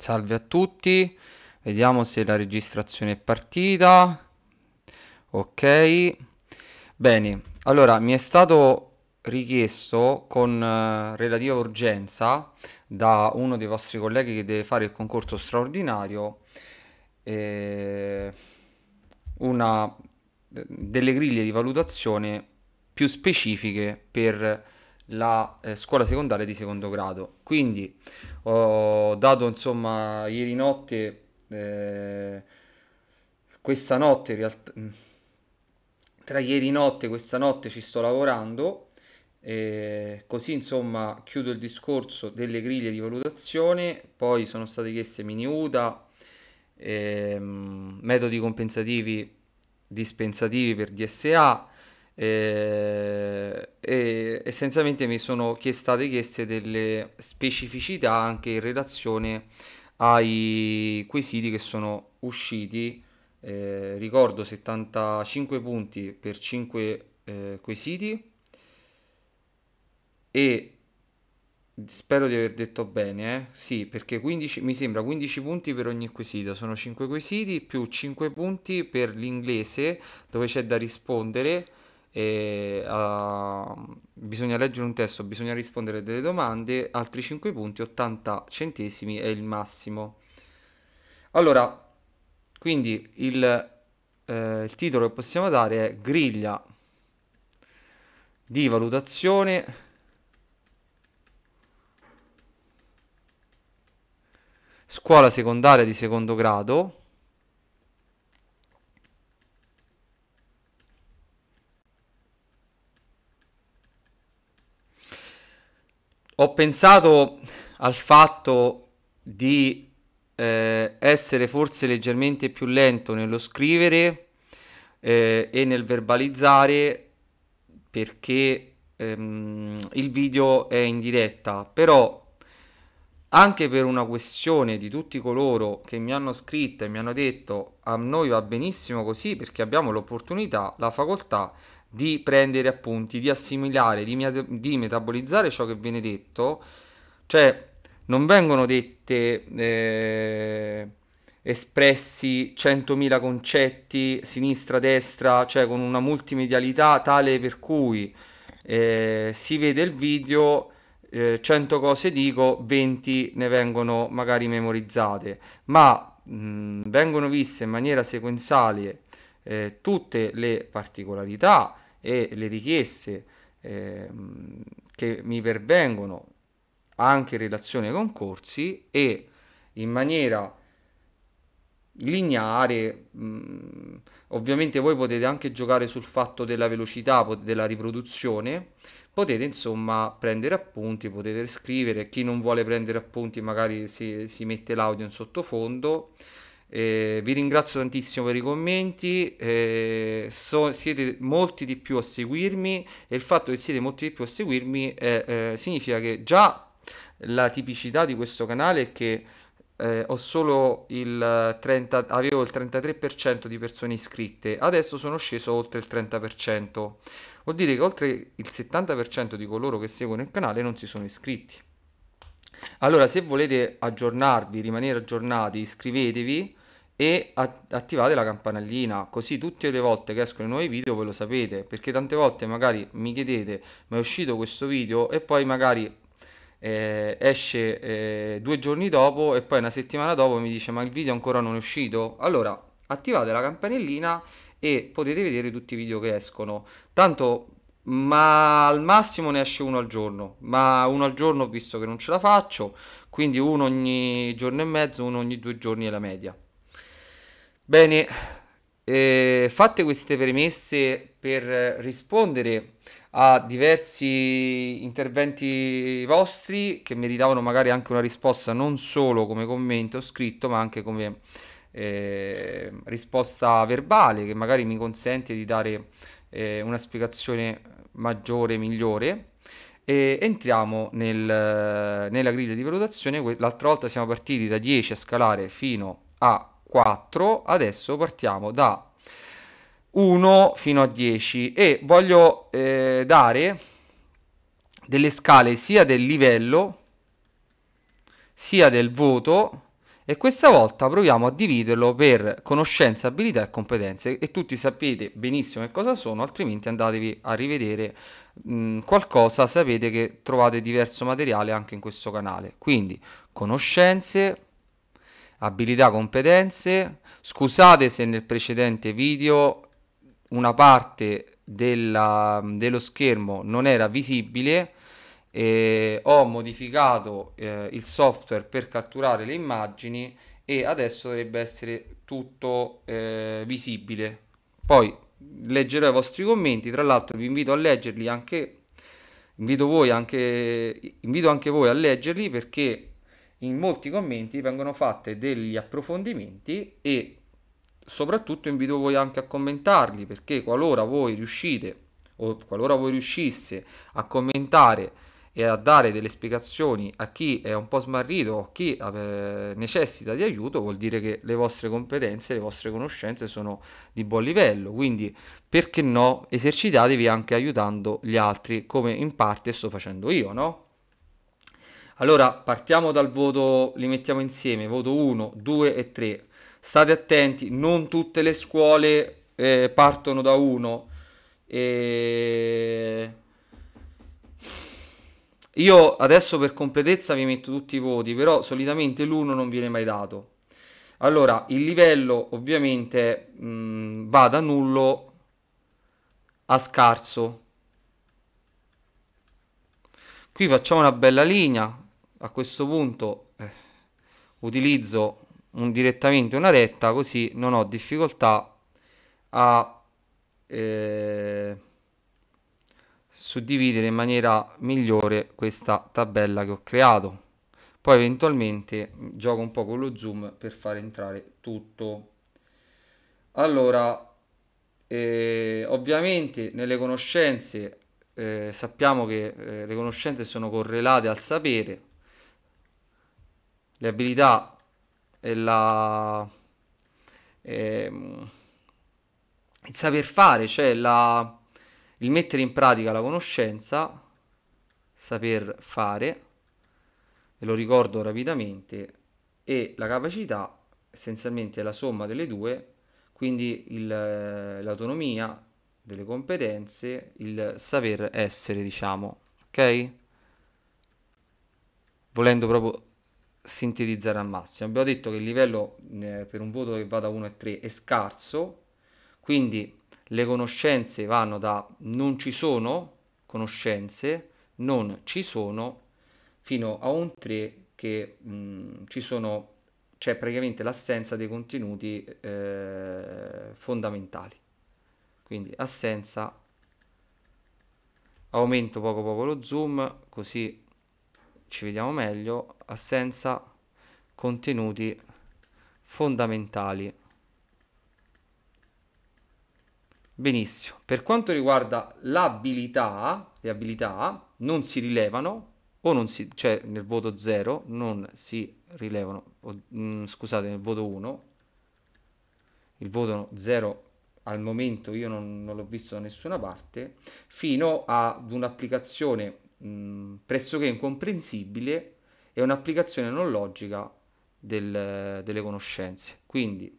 Salve a tutti, vediamo se la registrazione è partita. Ok, bene, allora mi è stato richiesto con eh, relativa urgenza da uno dei vostri colleghi che deve fare il concorso straordinario eh, una, eh, delle griglie di valutazione più specifiche per la eh, scuola secondaria di secondo grado. Quindi ho dato insomma ieri notte, eh, questa notte in realtà, mm, tra ieri notte e questa notte ci sto lavorando, eh, così insomma chiudo il discorso delle griglie di valutazione, poi sono state chieste mini UDA, ehm, metodi compensativi dispensativi per DSA, eh, e essenzialmente mi sono state chieste delle specificità anche in relazione ai quesiti che sono usciti. Eh, ricordo 75 punti per 5 eh, quesiti e spero di aver detto bene, eh? sì, perché 15, mi sembra 15 punti per ogni quesito, sono 5 quesiti più 5 punti per l'inglese dove c'è da rispondere e, uh, bisogna leggere un testo, bisogna rispondere a delle domande, altri 5 punti, 80 centesimi è il massimo. Allora, quindi il, eh, il titolo che possiamo dare è griglia di valutazione scuola secondaria di secondo grado ho pensato al fatto di eh, essere forse leggermente più lento nello scrivere eh, e nel verbalizzare perché ehm, il video è in diretta, però anche per una questione di tutti coloro che mi hanno scritto e mi hanno detto a noi va benissimo così perché abbiamo l'opportunità, la facoltà di prendere appunti, di assimilare, di, met- di metabolizzare ciò che viene detto, cioè non vengono dette eh, espressi 100.000 concetti sinistra-destra, cioè con una multimedialità tale per cui eh, si vede il video, eh, 100 cose dico, 20 ne vengono magari memorizzate, ma mh, vengono viste in maniera sequenziale eh, tutte le particolarità e le richieste eh, che mi pervengono anche in relazione ai concorsi e in maniera lineare mm, ovviamente voi potete anche giocare sul fatto della velocità della riproduzione potete insomma prendere appunti potete scrivere chi non vuole prendere appunti magari si, si mette l'audio in sottofondo eh, vi ringrazio tantissimo per i commenti, eh, so, siete molti di più a seguirmi e il fatto che siete molti di più a seguirmi eh, eh significa che già la tipicità di questo canale è che eh, ho solo il 30, avevo il 33% di persone iscritte, adesso sono sceso oltre il 30%, vuol dire che oltre il 70% di coloro che seguono il canale non si sono iscritti. Allora, se volete aggiornarvi, rimanere aggiornati, iscrivetevi e attivate la campanellina così tutte le volte che escono i nuovi video ve lo sapete perché tante volte magari mi chiedete ma è uscito questo video e poi magari eh, esce eh, due giorni dopo e poi una settimana dopo mi dice ma il video ancora non è uscito allora attivate la campanellina e potete vedere tutti i video che escono tanto ma al massimo ne esce uno al giorno, ma uno al giorno visto che non ce la faccio, quindi uno ogni giorno e mezzo, uno ogni due giorni è la media. Bene, eh, fatte queste premesse per rispondere a diversi interventi vostri che meritavano magari anche una risposta non solo come commento scritto ma anche come eh, risposta verbale che magari mi consente di dare eh, una spiegazione maggiore, migliore. E entriamo nel, nella griglia di valutazione. L'altra volta siamo partiti da 10 a scalare fino a 4, adesso partiamo da 1 fino a 10 e voglio eh, dare delle scale sia del livello sia del voto e questa volta proviamo a dividerlo per conoscenze, abilità e competenze e tutti sapete benissimo che cosa sono, altrimenti andatevi a rivedere mh, mm, qualcosa, sapete che trovate diverso materiale anche in questo canale. Quindi conoscenze, abilità, competenze. Scusate se nel precedente video una parte della, dello schermo non era visibile. Eh, ho modificato eh, il software per catturare le immagini e adesso dovrebbe essere tutto eh, visibile. Poi leggerò i vostri commenti, tra l'altro vi invito a leggerli anche invito voi anche invito anche voi a leggerli perché in molti commenti vengono fatte degli approfondimenti e soprattutto invito voi anche a commentarli perché qualora voi riuscite o qualora voi riuscisse a commentare e a dare delle spiegazioni a chi è un po' smarrito o a chi eh, necessita di aiuto, vuol dire che le vostre competenze, le vostre conoscenze sono di buon livello. Quindi, perché no, esercitatevi anche aiutando gli altri, come in parte sto facendo io, no? Allora, partiamo dal voto, li mettiamo insieme, voto 1, 2 e 3. State attenti, non tutte le scuole eh, partono da 1. E... Io adesso per completezza vi metto tutti i voti, però solitamente l'1 non viene mai dato. Allora, il livello ovviamente mh, mm, va da nullo a scarso. Qui facciamo una bella linea, a questo punto eh, utilizzo un, direttamente una retta così non ho difficoltà a eh, suddividere in maniera migliore questa tabella che ho creato poi eventualmente gioco un po' con lo zoom per far entrare tutto allora eh, ovviamente nelle conoscenze eh, sappiamo che eh, le conoscenze sono correlate al sapere le abilità e la... Ehm, il saper fare, cioè la, il mettere in pratica la conoscenza, saper fare, ve lo ricordo rapidamente, e la capacità essenzialmente è la somma delle due, quindi il, l'autonomia delle competenze, il saper essere, diciamo, ok? Volendo proprio sintetizzare al massimo. Abbiamo detto che il livello eh, per un voto che va da 1 a 3 è scarso, quindi le conoscenze vanno da non ci sono, conoscenze, non ci sono, fino a un 3 che mh, mm, ci sono, c'è cioè praticamente l'assenza dei contenuti eh, fondamentali. Quindi assenza, aumento poco poco lo zoom, così ci vediamo meglio, assenza contenuti fondamentali. Benissimo, per quanto riguarda l'abilità, le abilità non si rilevano o non si, cioè nel voto 0 non si rilevano, o, mh, mm, scusate nel voto 1, il voto 0 al momento io non, non l'ho visto da nessuna parte, fino ad un'applicazione mh, mm, pressoché incomprensibile e un'applicazione non logica del, delle conoscenze. Quindi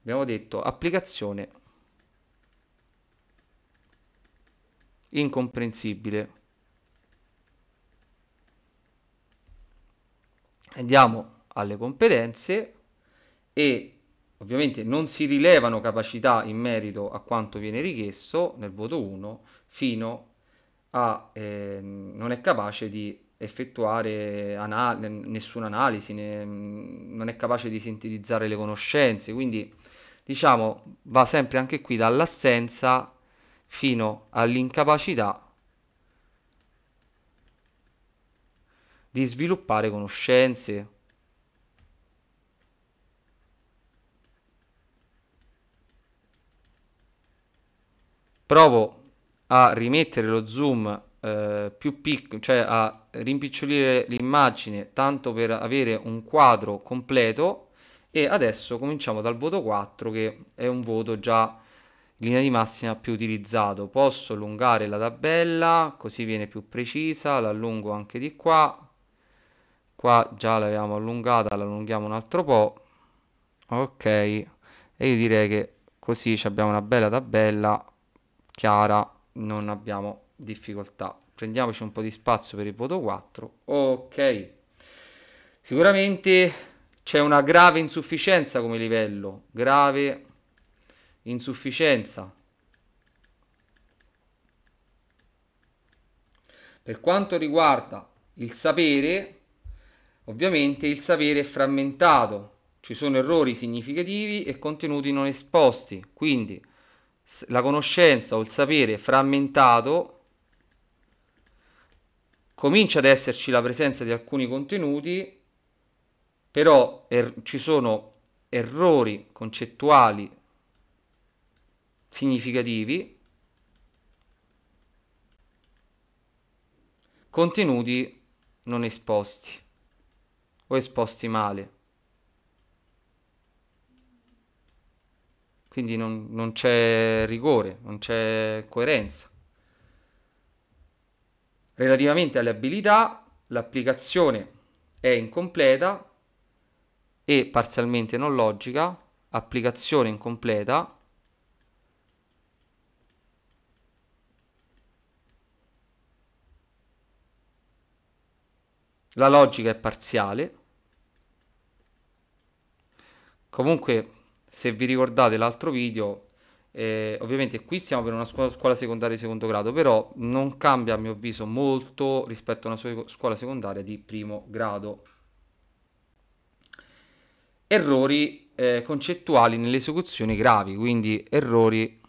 abbiamo detto applicazione incomprensibile. Andiamo alle competenze e ovviamente non si rilevano capacità in merito a quanto viene richiesto nel voto 1 fino ha, eh, non è capace di effettuare anal- nessuna analisi, né, non è capace di sintetizzare le conoscenze, quindi diciamo va sempre anche qui dall'assenza fino all'incapacità di sviluppare conoscenze. Provo a rimettere lo zoom eh, più piccolo, cioè a rimpicciolire l'immagine tanto per avere un quadro completo e adesso cominciamo dal voto 4 che è un voto già in linea di massima più utilizzato. Posso allungare la tabella così viene più precisa, l'allungo anche di qua. Qua già l'avevamo allungata, l'allunghiamo un altro po'. Ok, e io direi che così abbiamo una bella tabella chiara non abbiamo difficoltà. Prendiamoci un po' di spazio per il voto 4. Ok. Sicuramente c'è una grave insufficienza come livello, grave insufficienza. Per quanto riguarda il sapere, ovviamente il sapere è frammentato, ci sono errori significativi e contenuti non esposti, quindi la conoscenza o il sapere frammentato, comincia ad esserci la presenza di alcuni contenuti, però er- ci sono errori concettuali significativi contenuti non esposti o esposti male. Quindi non, non c'è rigore, non c'è coerenza. Relativamente alle abilità, l'applicazione è incompleta e parzialmente non logica, applicazione incompleta, la logica è parziale. Comunque se vi ricordate l'altro video, eh, ovviamente qui siamo per una scuola, scuola, secondaria di secondo grado, però non cambia a mio avviso molto rispetto a una scuola secondaria di primo grado. Errori eh, concettuali nelle esecuzioni gravi, quindi errori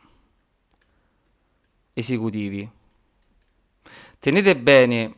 esecutivi. Tenete bene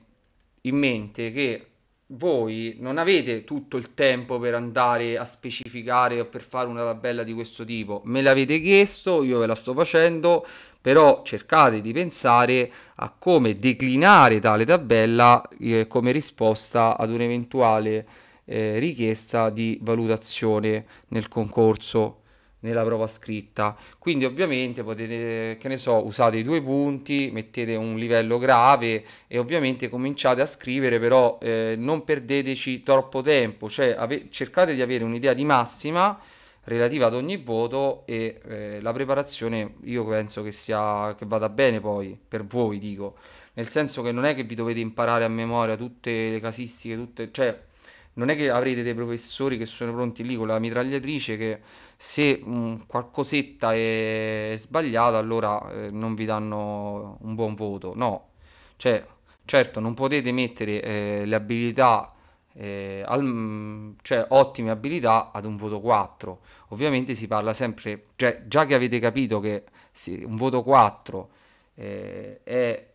in mente che voi non avete tutto il tempo per andare a specificare o per fare una tabella di questo tipo. Me l'avete chiesto, io ve la sto facendo, però cercate di pensare a come declinare tale tabella eh, come risposta ad un'eventuale eh, richiesta di valutazione nel concorso nella prova scritta quindi ovviamente potete che ne so usate i due punti mettete un livello grave e ovviamente cominciate a scrivere però eh, non perdeteci troppo tempo cioè cercate di avere un'idea di massima relativa ad ogni voto e eh, la preparazione io penso che sia che vada bene poi per voi dico nel senso che non è che vi dovete imparare a memoria tutte le casistiche tutte cioè non è che avrete dei professori che sono pronti lì con la mitragliatrice che se mh, mm, qualcosetta è sbagliata allora eh, non vi danno un buon voto, no, cioè certo non potete mettere eh, le abilità eh, al, mm, cioè ottime abilità ad un voto 4. Ovviamente si parla sempre, cioè, già che avete capito che sì, un voto 4 eh, è,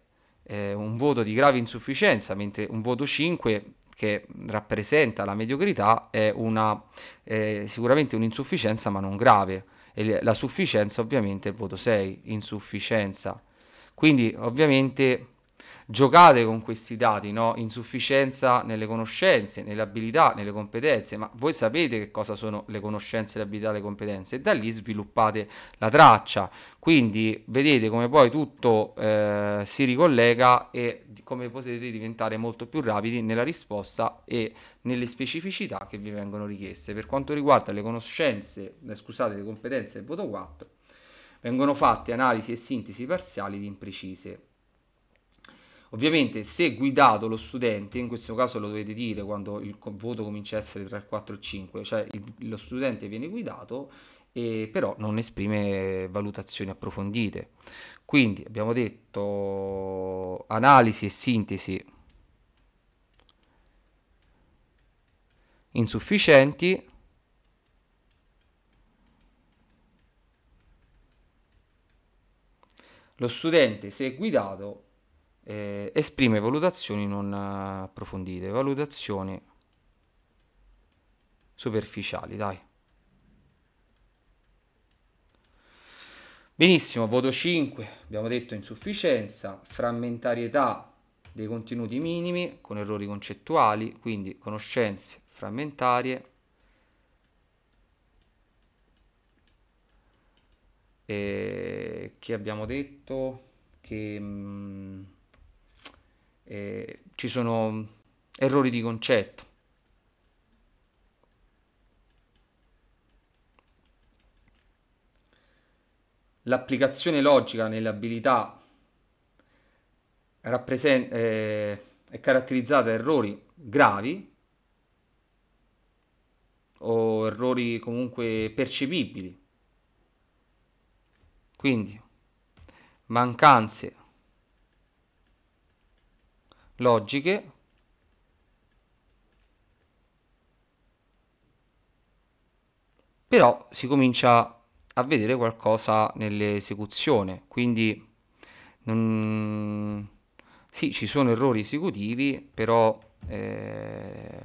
è, un voto di grave insufficienza, mentre un voto 5 che rappresenta la mediocrità è una, eh, sicuramente un'insufficienza ma non grave e la sufficienza ovviamente è il voto 6, insufficienza. Quindi ovviamente giocate con questi dati, no? insufficienza nelle conoscenze, nelle abilità, nelle competenze, ma voi sapete che cosa sono le conoscenze, le abilità, le competenze e da lì sviluppate la traccia. Quindi vedete come poi tutto eh, si ricollega e come potete diventare molto più rapidi nella risposta e nelle specificità che vi vengono richieste. Per quanto riguarda le conoscenze, eh, scusate, le competenze, voto 4, vengono fatte analisi e sintesi parziali di imprecise Ovviamente se guidato lo studente, in questo caso lo dovete dire quando il voto comincia a essere tra il 4 e il 5, cioè il, lo studente viene guidato e però non esprime valutazioni approfondite. Quindi abbiamo detto analisi e sintesi insufficienti. Lo studente, se guidato, eh, esprime valutazioni non approfondite, valutazioni superficiali, dai. Benissimo, voto 5, abbiamo detto insufficienza, frammentarietà dei contenuti minimi con errori concettuali, quindi conoscenze frammentarie. E che abbiamo detto che... Mh, mm, eh, ci sono errori di concetto. L'applicazione logica nelle abilità rappresen- eh, è caratterizzata da errori gravi o errori comunque percepibili. Quindi mancanze logiche però si comincia a vedere qualcosa nell'esecuzione quindi non... sì ci sono errori esecutivi però eh,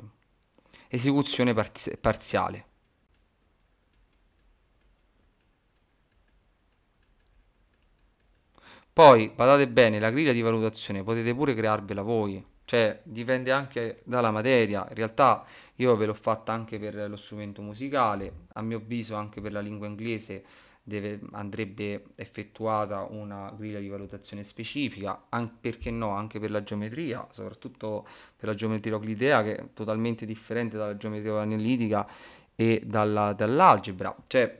esecuzione parziale Poi, badate bene, la griglia di valutazione potete pure crearvela voi, cioè dipende anche dalla materia. In realtà io ve l'ho fatta anche per lo strumento musicale, a mio avviso anche per la lingua inglese deve, andrebbe effettuata una griglia di valutazione specifica, anche, perché no, anche per la geometria, soprattutto per la geometria euclidea che è totalmente differente dalla geometria analitica e dalla, dall'algebra. Cioè,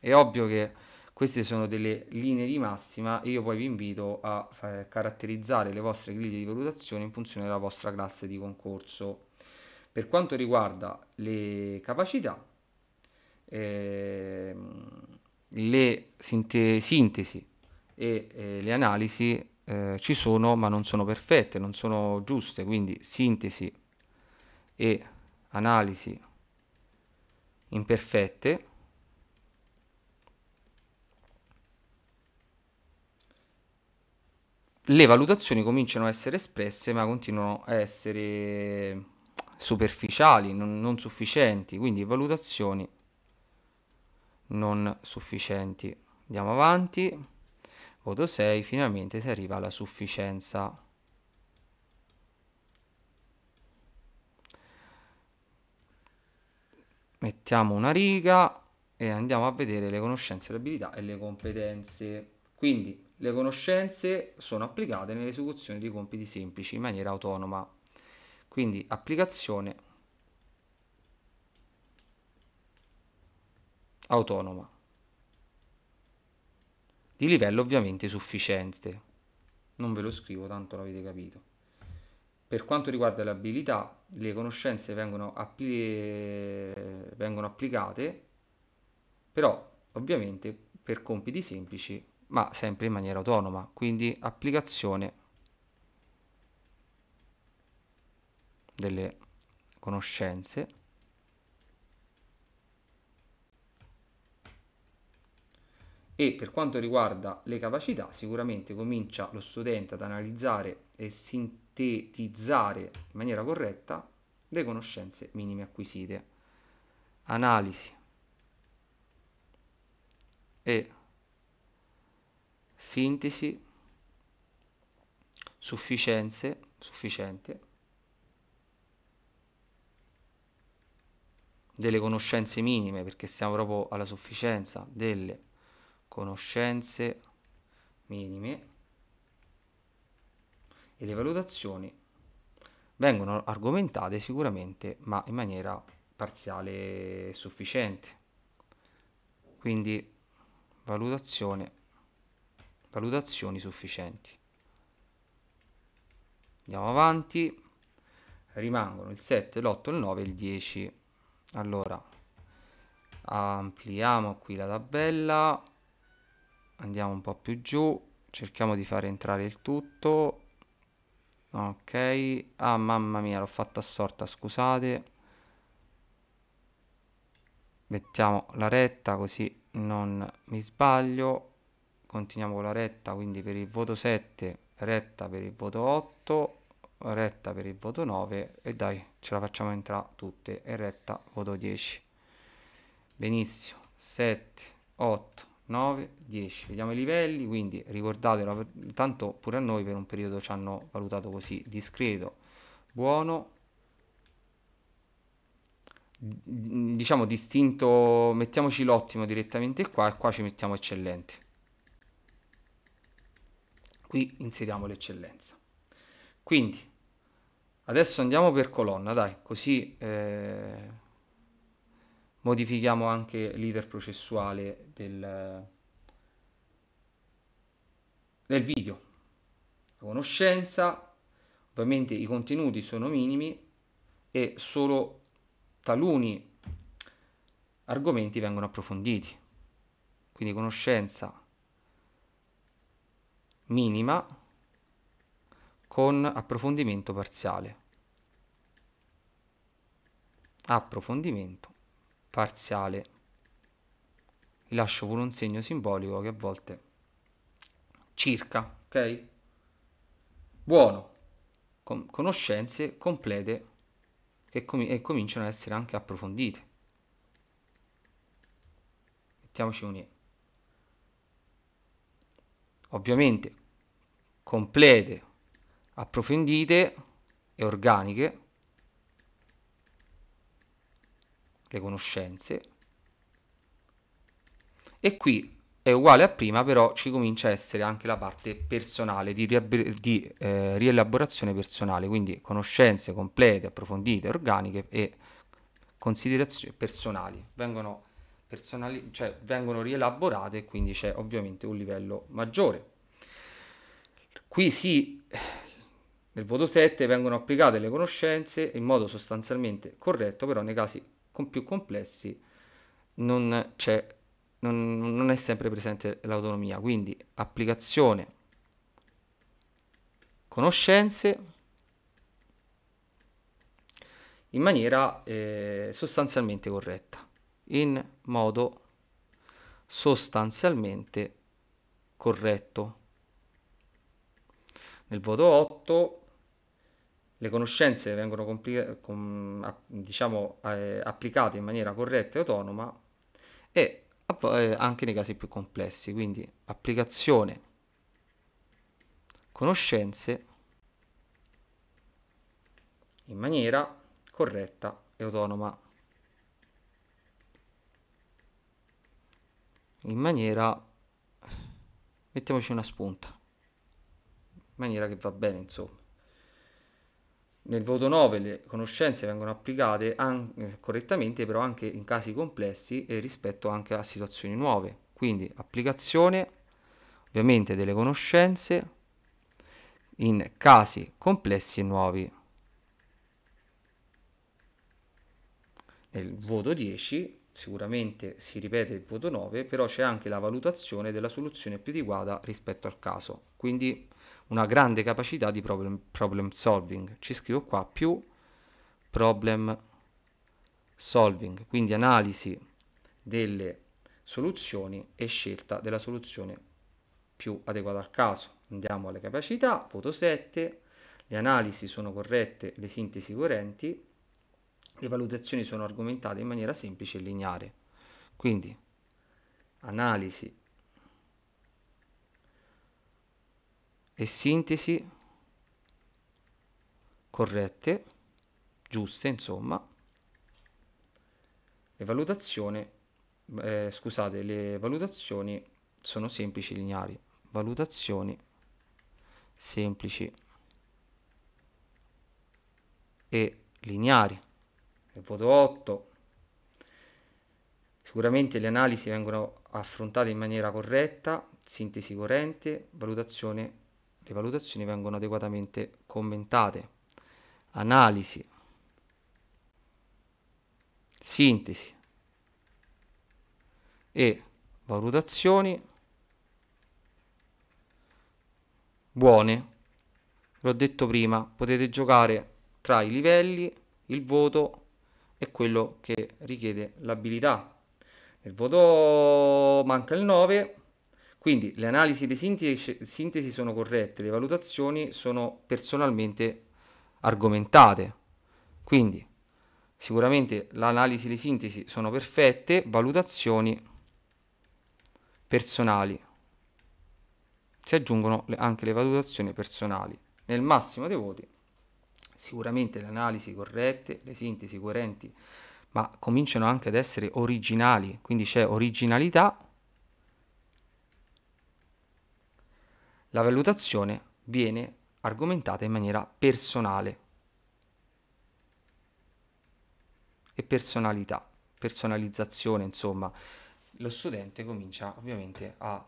è ovvio che queste sono delle linee di massima e io poi vi invito a eh, caratterizzare le vostre griglie di valutazione in funzione della vostra classe di concorso. Per quanto riguarda le capacità, ehm, le sintesi e eh, le analisi eh, ci sono ma non sono perfette, non sono giuste, quindi sintesi e analisi imperfette le valutazioni cominciano a essere espresse ma continuano a essere superficiali, non, non sufficienti, quindi valutazioni non sufficienti. Andiamo avanti, voto 6, finalmente si arriva alla sufficienza. Mettiamo una riga e andiamo a vedere le conoscenze, le abilità e le competenze. Quindi le conoscenze sono applicate nell'esecuzione di compiti semplici in maniera autonoma. Quindi applicazione autonoma. Di livello ovviamente sufficiente. Non ve lo scrivo, tanto l'avete capito. Per quanto riguarda le abilità, le conoscenze vengono, appli vengono applicate, però ovviamente per compiti semplici ma sempre in maniera autonoma quindi applicazione delle conoscenze e per quanto riguarda le capacità sicuramente comincia lo studente ad analizzare e sintetizzare in maniera corretta le conoscenze minime acquisite analisi e sintesi, sufficienze, sufficiente, delle conoscenze minime, perché siamo proprio alla sufficienza delle conoscenze minime e le valutazioni vengono argomentate sicuramente ma in maniera parziale e sufficiente quindi valutazione valutazioni sufficienti. Andiamo avanti, rimangono il 7, l'8, il 9 e il 10. Allora, ampliamo qui la tabella, andiamo un po' più giù, cerchiamo di far entrare il tutto. Ok, ah mamma mia, l'ho fatta assorta, scusate. Mettiamo la retta così non mi sbaglio continuiamo con la retta quindi per il voto 7 retta per il voto 8 retta per il voto 9 e dai ce la facciamo entrare tutte e retta voto 10 benissimo 7 8 9 10 vediamo i livelli quindi ricordatelo tanto pure a noi per un periodo ci hanno valutato così discreto buono diciamo distinto mettiamoci l'ottimo direttamente qua e qua ci mettiamo eccellente qui inseriamo l'eccellenza. Quindi, adesso andiamo per colonna, dai, così eh, modifichiamo anche l'iter processuale del, del video. La conoscenza, ovviamente i contenuti sono minimi e solo taluni argomenti vengono approfonditi. Quindi conoscenza, minima con approfondimento parziale. Approfondimento parziale. Vi lascio pure un segno simbolico che a volte circa, ok? Buono. Con conoscenze complete che com e cominciano ad essere anche approfondite. Mettiamoci un E. Ovviamente complete, approfondite e organiche, le conoscenze, e qui è uguale a prima, però ci comincia a essere anche la parte personale, di, di eh, rielaborazione personale, quindi conoscenze complete, approfondite, organiche e considerazioni personali. Vengono, personali, cioè, vengono rielaborate quindi c'è ovviamente un livello maggiore. Qui sì, nel voto 7 vengono applicate le conoscenze in modo sostanzialmente corretto, però nei casi con più complessi non, non, non è sempre presente l'autonomia. Quindi applicazione conoscenze in maniera eh, sostanzialmente corretta, in modo sostanzialmente corretto. Nel voto 8 le conoscenze vengono compli- com, diciamo, eh, applicate in maniera corretta e autonoma e eh, anche nei casi più complessi, quindi applicazione, conoscenze in maniera corretta e autonoma. In maniera... mettiamoci una spunta maniera che va bene, insomma. Nel voto 9 le conoscenze vengono applicate an- correttamente, però anche in casi complessi e rispetto anche a situazioni nuove. Quindi applicazione ovviamente delle conoscenze in casi complessi e nuovi. Nel voto 10 sicuramente si ripete il voto 9, però c'è anche la valutazione della soluzione più adeguata rispetto al caso. Quindi una grande capacità di problem, problem solving. Ci scrivo qua più problem solving, quindi analisi delle soluzioni e scelta della soluzione più adeguata al caso. Andiamo alle capacità, voto 7, le analisi sono corrette, le sintesi coerenti, le valutazioni sono argomentate in maniera semplice e lineare. Quindi, analisi e sintesi corrette, giuste, insomma, le valutazioni, eh, scusate, le valutazioni sono semplici e lineari, valutazioni semplici e lineari il voto 8. Sicuramente le analisi vengono affrontate in maniera corretta, sintesi corrente, valutazione, le valutazioni vengono adeguatamente commentate. Analisi, sintesi e valutazioni buone. L'ho detto prima, potete giocare tra i livelli, il voto è quello che richiede l'abilità. Nel voto manca il 9, quindi le analisi di sintesi, sono corrette, le valutazioni sono personalmente argomentate. Quindi sicuramente l'analisi e le sintesi sono perfette, valutazioni personali. Si aggiungono anche le valutazioni personali. Nel massimo dei voti sicuramente le analisi corrette, le sintesi coerenti, ma cominciano anche ad essere originali, quindi c'è originalità, la valutazione viene argomentata in maniera personale e personalità, personalizzazione, insomma, lo studente comincia ovviamente a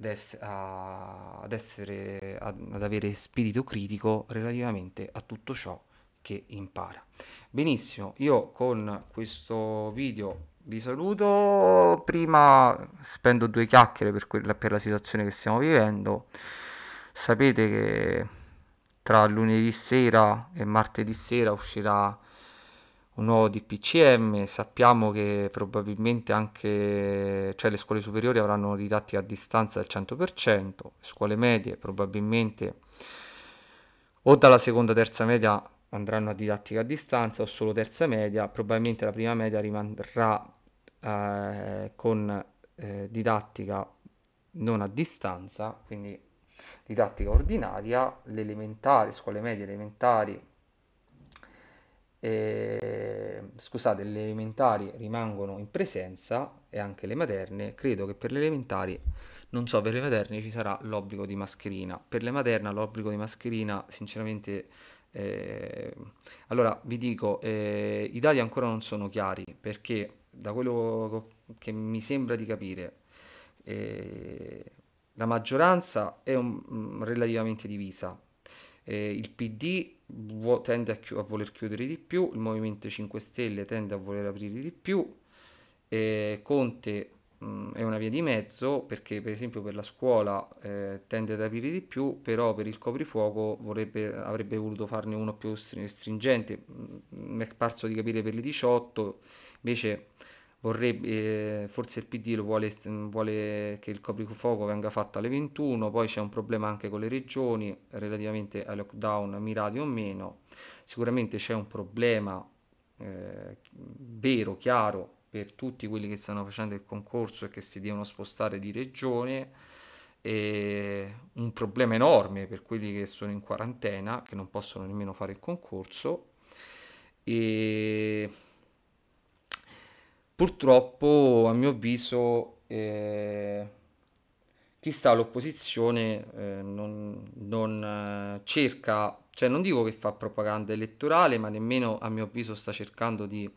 ad, ess- a- ad, essere, ad avere spirito critico relativamente a tutto ciò che impara. Benissimo, io con questo video vi saluto, prima spendo due chiacchiere per, quella, per la situazione che stiamo vivendo, sapete che tra lunedì sera e martedì sera uscirà un nuovo DPCM, sappiamo che probabilmente anche cioè le scuole superiori avranno didattica a distanza al 100%, scuole medie probabilmente o dalla seconda terza media andranno a didattica a distanza o solo terza media, probabilmente la prima media rimarrà eh, con eh, didattica non a distanza, quindi didattica ordinaria, le elementari, scuole medie elementari eh, scusate, le elementari rimangono in presenza e anche le materne, credo che per le elementari, non so, per le materne ci sarà l'obbligo di mascherina, per le materne l'obbligo di mascherina sinceramente... Eh, allora vi dico, eh, i dati ancora non sono chiari perché da quello che mi sembra di capire ehm, la maggioranza è un, mm, relativamente divisa. Ehm, il PD tende a, chi- a, voler chiudere di più, il Movimento 5 Stelle tende a voler aprire di più, eh, Conte mh, è una via di mezzo perché per esempio per la scuola eh, tende ad aprire di più, però per il coprifuoco vorrebbe, avrebbe voluto farne uno più stringente, mi è parso di capire per le 18, invece vorrebbe, eh, forse il PD lo vuole, mm, vuole che il coprifuoco venga fatto alle 21, poi c'è un problema anche con le regioni relativamente ai lockdown mirati o meno, sicuramente c'è un problema eh, vero, chiaro per tutti quelli che stanno facendo il concorso e che si devono spostare di regione, e un problema enorme per quelli che sono in quarantena, che non possono nemmeno fare il concorso. E Purtroppo, a mio avviso, eh, chi sta all'opposizione eh, non, non eh, cerca, cioè non dico che fa propaganda elettorale, ma nemmeno, a mio avviso, sta cercando di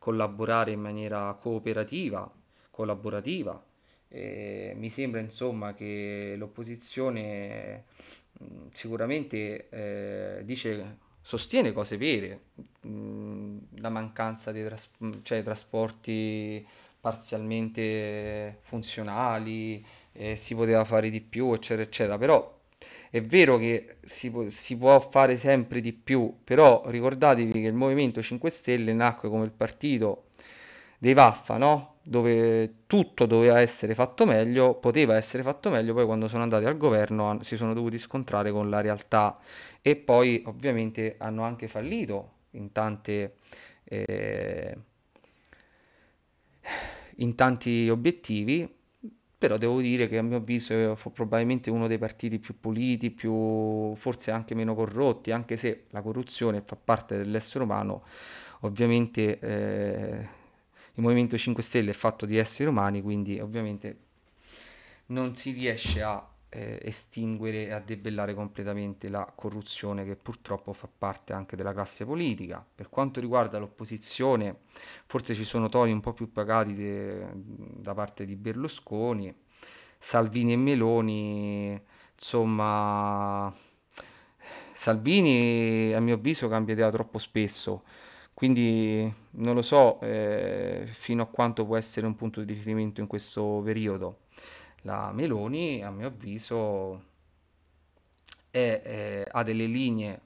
collaborare in maniera cooperativa, collaborativa. Eh, mi sembra insomma che l'opposizione mh, sicuramente eh, dice sostiene cose vere, la mancanza dei tras- cioè, trasporti parzialmente funzionali, eh, si poteva fare di più, eccetera, eccetera, però è vero che si, po- si, può fare sempre di più, però ricordatevi che il Movimento 5 Stelle nacque come il partito dei Vaffa, no? dove tutto doveva essere fatto meglio, poteva essere fatto meglio, poi quando sono andati al governo si sono dovuti scontrare con la realtà e poi ovviamente hanno anche fallito in tante... Eh, in tanti obiettivi, però devo dire che a mio avviso fu probabilmente uno dei partiti più puliti, più, forse anche meno corrotti, anche se la corruzione fa parte dell'essere umano, ovviamente eh, il Movimento 5 Stelle è fatto di esseri umani, quindi ovviamente non si riesce a eh, estinguere e a debellare completamente la corruzione che purtroppo fa parte anche della classe politica. Per quanto riguarda l'opposizione, forse ci sono toni un po' più pagati de, da parte di Berlusconi, Salvini e Meloni, insomma... Salvini a mio avviso cambia idea troppo spesso, quindi non lo so eh, fino a quanto può essere un punto di riferimento in questo periodo. La Meloni, a mio avviso, è, è, eh, ha delle linee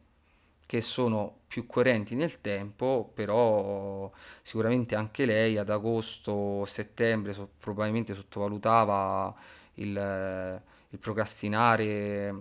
che sono più coerenti nel tempo, però sicuramente anche lei ad agosto, settembre so, probabilmente sottovalutava il il procrastinare mm,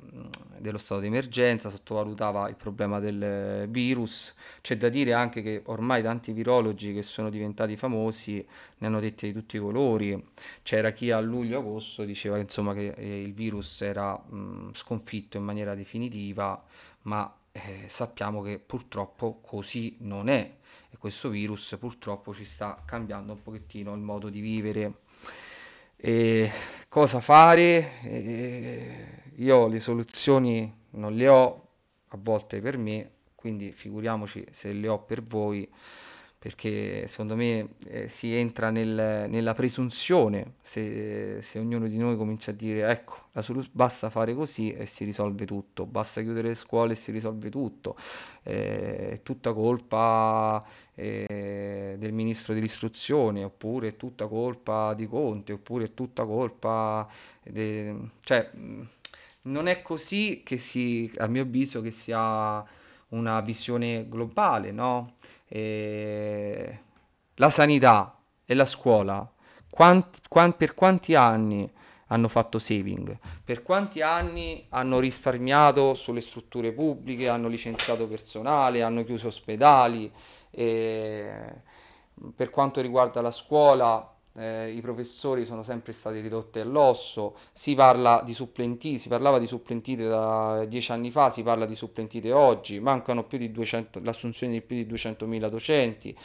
dello stato di emergenza, sottovalutava il problema del virus. C'è da dire anche che ormai tanti virologi che sono diventati famosi ne hanno detti di tutti i colori. C'era chi a luglio-agosto diceva insomma, che eh, il virus era mh, mm, sconfitto in maniera definitiva, ma eh, sappiamo che purtroppo così non è e questo virus purtroppo ci sta cambiando un pochettino il modo di vivere e cosa fare. E io le soluzioni non le ho a volte per me, quindi figuriamoci se le ho per voi perché secondo me eh, si entra nel, nella presunzione se, se, ognuno di noi comincia a dire ecco, solu- basta fare così e si risolve tutto, basta chiudere le scuole e si risolve tutto, eh, è tutta colpa eh, del ministro dell'istruzione, oppure è tutta colpa di Conte, oppure è tutta colpa... De... cioè, non è così che si, a mio avviso, che si ha una visione globale, no? eh, la sanità e la scuola, quanti, quant, per quanti anni hanno fatto saving, per quanti anni hanno risparmiato sulle strutture pubbliche, hanno licenziato personale, hanno chiuso ospedali, eh, per quanto riguarda la scuola eh, i professori sono sempre stati ridotti all'osso, si parla di supplenti, si parlava di supplentite da dieci anni fa, si parla di supplentite oggi, mancano più di 200, l'assunzione di più di 200.000 docenti,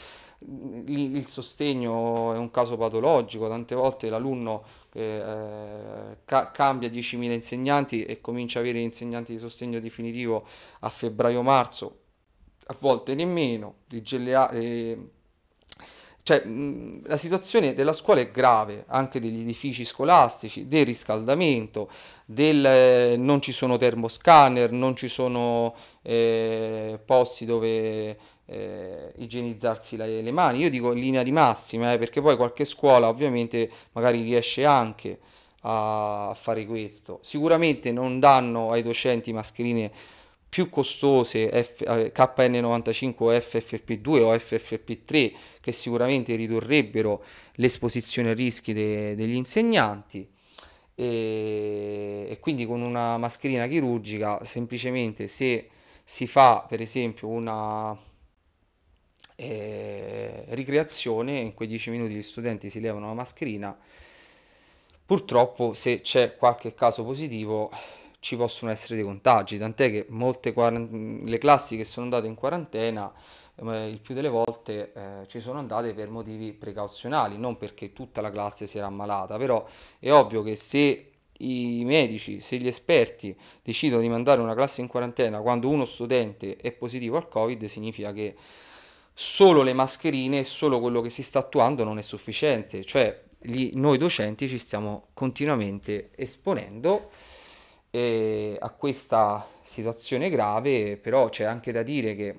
il, il sostegno è un caso patologico, tante volte l'alunno eh, eh ca- cambia 10.000 insegnanti e comincia ad avere insegnanti di sostegno definitivo a febbraio-marzo, a volte nemmeno, il GLA... Eh, cioè, la situazione della scuola è grave, anche degli edifici scolastici, del riscaldamento, del eh, non ci sono termoscanner, non ci sono eh, posti dove eh, igienizzarsi le, le, mani. Io dico in linea di massima, eh, perché poi qualche scuola ovviamente magari riesce anche a fare questo. Sicuramente non danno ai docenti mascherine più costose F, eh, KN95 o FFP2 o FFP3 che sicuramente ridurrebbero l'esposizione a rischi de, degli insegnanti e, e, quindi con una mascherina chirurgica semplicemente se si fa per esempio una eh, ricreazione in quei 10 minuti gli studenti si levano la mascherina purtroppo se c'è qualche caso positivo ci possono essere dei contagi, tant'è che molte le classi che sono andate in quarantena ehm, il più delle volte eh, ci sono andate per motivi precauzionali, non perché tutta la classe si era ammalata, però è ovvio che se i medici, se gli esperti decidono di mandare una classe in quarantena quando uno studente è positivo al Covid, significa che solo le mascherine e solo quello che si sta attuando non è sufficiente, cioè gli, noi docenti ci stiamo continuamente esponendo eh, a questa situazione grave, però c'è anche da dire che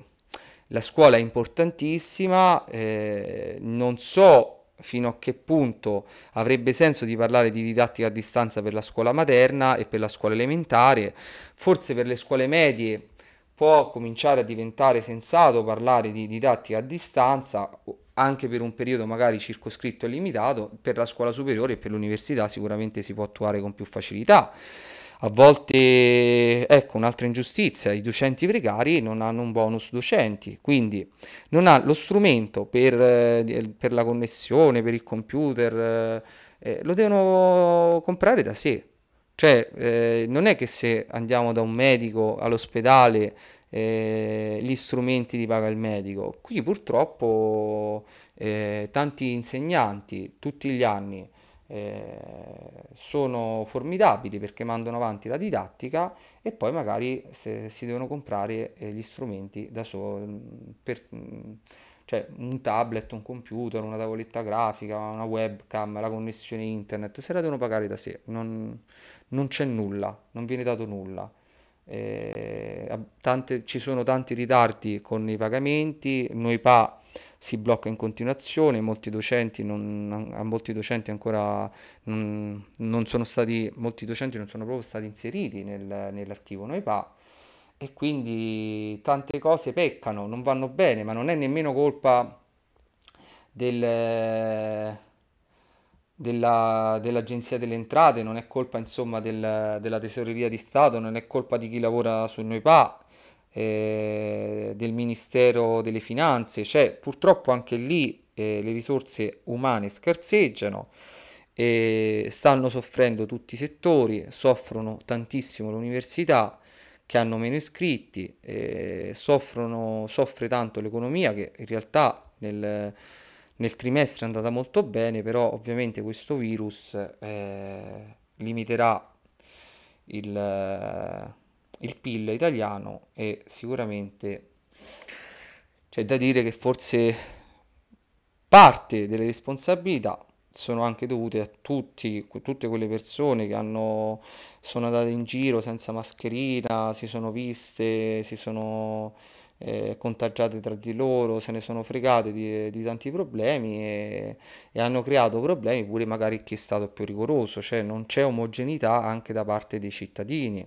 la scuola è importantissima, eh, non so fino a che punto avrebbe senso di parlare di didattica a distanza per la scuola materna e per la scuola elementare, forse per le scuole medie può cominciare a diventare sensato parlare di didattica a distanza anche per un periodo magari circoscritto e limitato, per la scuola superiore e per l'università sicuramente si può attuare con più facilità. A volte, ecco, un'altra ingiustizia, i docenti precari non hanno un bonus docenti, quindi non ha lo strumento per, eh, per la connessione, per il computer, eh, eh, lo devono comprare da sé. Cioè, eh, non è che se andiamo da un medico all'ospedale eh, gli strumenti li paga il medico. Qui purtroppo eh, tanti insegnanti tutti gli anni eh, sono formidabili perché mandano avanti la didattica e poi magari se, si devono comprare eh, gli strumenti da soli, mm, mm, cioè un tablet, un computer, una tavoletta grafica, una webcam, la connessione internet, se la devono pagare da sé, non, non c'è nulla, non viene dato nulla. Eh, tante, ci sono tanti ritardi con i pagamenti, noi pa si blocca in continuazione, molti docenti non, a molti docenti ancora non, non sono stati, molti docenti non sono proprio stati inseriti nel, nell'archivio NoIPA e quindi tante cose peccano, non vanno bene, ma non è nemmeno colpa del... Della, dell'Agenzia delle Entrate, non è colpa insomma del, della Tesoreria di Stato, non è colpa di chi lavora su NoiPA, eh, del Ministero delle Finanze, cioè purtroppo anche lì eh, le risorse umane scarseggiano, e eh, stanno soffrendo tutti i settori, soffrono tantissimo l'università che hanno meno iscritti, eh, soffrono, soffre tanto l'economia che in realtà nel, nel, trimestre è andata molto bene, però ovviamente questo virus limiterà il il PIL italiano è sicuramente, c'è da dire che forse parte delle responsabilità sono anche dovute a tutti, tutte quelle persone che hanno, sono andate in giro senza mascherina, si sono viste, si sono eh, contagiate tra di loro, se ne sono fregate di, di tanti problemi e, e, hanno creato problemi pure magari chi è stato più rigoroso, cioè non c'è omogeneità anche da parte dei cittadini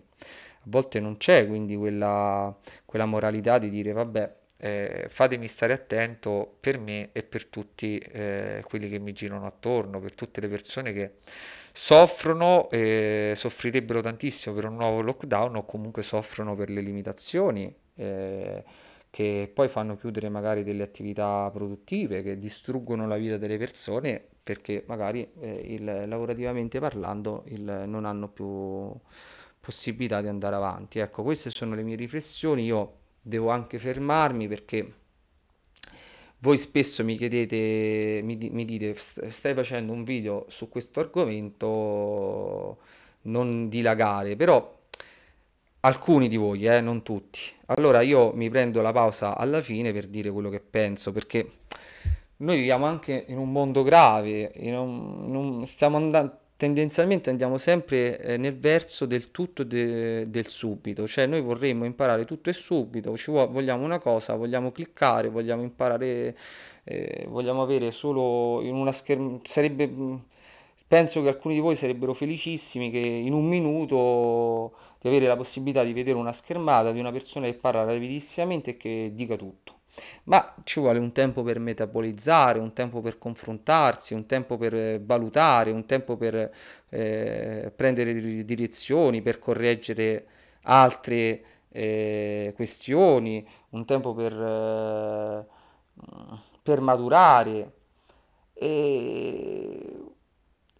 a volte non c'è quindi quella, quella moralità di dire vabbè eh, fatemi stare attento per me e per tutti eh, quelli che mi girano attorno, per tutte le persone che soffrono e soffrirebbero tantissimo per un nuovo lockdown o comunque soffrono per le limitazioni eh, che poi fanno chiudere magari delle attività produttive, che distruggono la vita delle persone perché magari eh, il, lavorativamente parlando il, non hanno più possibilità di andare avanti. Ecco, queste sono le mie riflessioni, io devo anche fermarmi perché voi spesso mi chiedete, mi, mi dite, stai facendo un video su questo argomento, non dilagare, però alcuni di voi, eh, non tutti. Allora io mi prendo la pausa alla fine per dire quello che penso, perché noi viviamo anche in un mondo grave, in un, in un, stiamo andando tendenzialmente andiamo sempre eh, nel verso del tutto e de- del subito, cioè noi vorremmo imparare tutto e subito, vuo- vogliamo una cosa, vogliamo cliccare, vogliamo imparare, eh, vogliamo avere solo in una schermata, sarebbe, mm, penso che alcuni di voi sarebbero felicissimi che in un minuto di avere la possibilità di vedere una schermata di una persona che parla rapidissimamente e che dica tutto ma ci vuole un tempo per metabolizzare, un tempo per confrontarsi, un tempo per eh, valutare, un tempo per eh, prendere direzioni, per correggere altre eh, questioni, un tempo per, eh, per maturare. E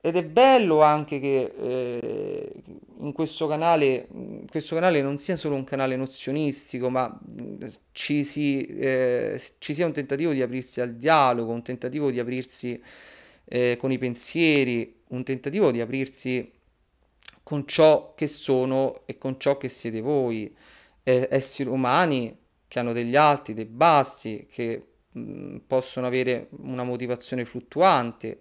ed è bello anche che eh, in questo canale, questo canale non sia solo un canale nozionistico, ma ci, si, eh, ci sia un tentativo di aprirsi al dialogo, un tentativo di aprirsi eh, con i pensieri, un tentativo di aprirsi con ciò che sono e con ciò che siete voi, eh, esseri umani che hanno degli alti, dei bassi, che mh, possono avere una motivazione fluttuante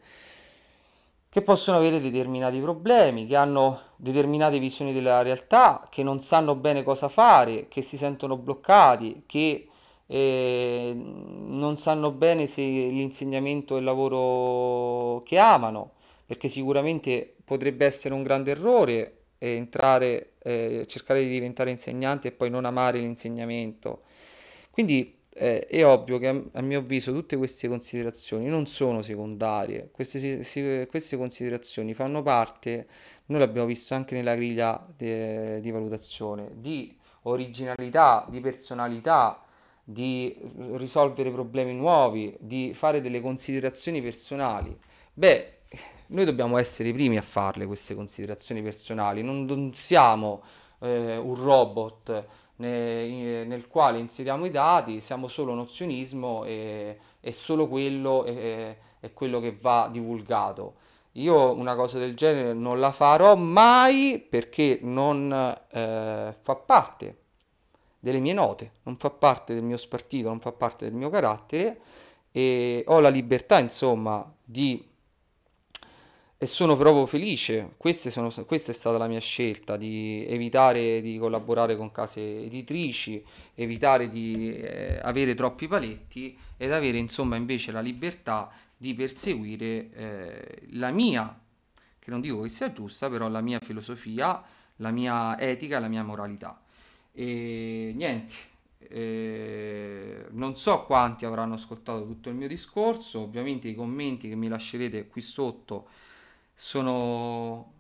che possono avere determinati problemi, che hanno determinate visioni della realtà, che non sanno bene cosa fare, che si sentono bloccati, che eh, non sanno bene se l'insegnamento è il lavoro che amano, perché sicuramente potrebbe essere un grande errore eh, entrare, eh, cercare di diventare insegnante e poi non amare l'insegnamento. Quindi eh, è ovvio che a, a, mio avviso tutte queste considerazioni non sono secondarie, queste, si, queste considerazioni fanno parte, noi l'abbiamo visto anche nella griglia de, di valutazione, di originalità, di personalità, di risolvere problemi nuovi, di fare delle considerazioni personali. Beh, noi dobbiamo essere i primi a farle queste considerazioni personali, non, non siamo eh, un robot nel quale inseriamo i dati, siamo solo nozionismo e, e solo quello è, è, quello che va divulgato. Io una cosa del genere non la farò mai perché non eh, fa parte delle mie note, non fa parte del mio spartito, non fa parte del mio carattere e ho la libertà insomma di e sono proprio felice. Sono, questa è stata la mia scelta di evitare di collaborare con case editrici, evitare di eh, avere troppi paletti ed avere insomma invece la libertà di perseguire eh, la mia, che non dico che sia giusta, però la mia filosofia, la mia etica, la mia moralità. E niente, eh, non so quanti avranno ascoltato tutto il mio discorso, ovviamente i commenti che mi lascerete qui sotto sono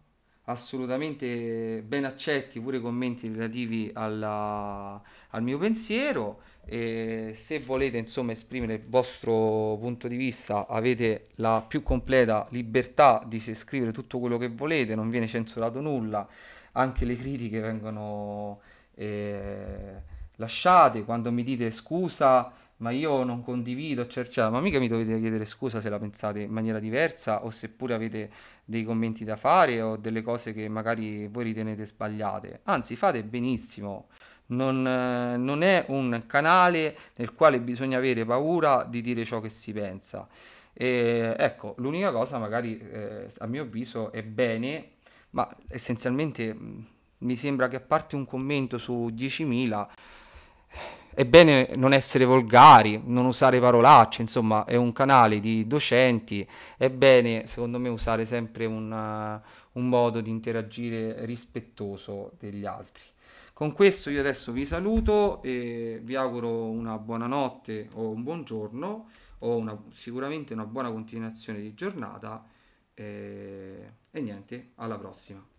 assolutamente ben accetti pure commenti relativi alla, al mio pensiero e se volete insomma esprimere il vostro punto di vista avete la più completa libertà di scrivere tutto quello che volete non viene censurato nulla anche le critiche vengono eh, lasciate quando mi dite scusa ma io non condivido, cercare, ma mica mi dovete chiedere scusa se la pensate in maniera diversa o seppure avete dei commenti da fare o delle cose che magari voi ritenete sbagliate. Anzi, fate benissimo. Non, eh, non è un canale nel quale bisogna avere paura di dire ciò che si pensa. E, ecco, l'unica cosa magari eh, a mio avviso è bene, ma essenzialmente mm, mi sembra che a parte un commento su 10.000 è bene non essere volgari, non usare parolacce, insomma è un canale di docenti, è bene secondo me usare sempre un, uh, un modo di interagire rispettoso degli altri. Con questo io adesso vi saluto e vi auguro una buonanotte o un buongiorno o una, sicuramente una buona continuazione di giornata e, eh, e niente, alla prossima.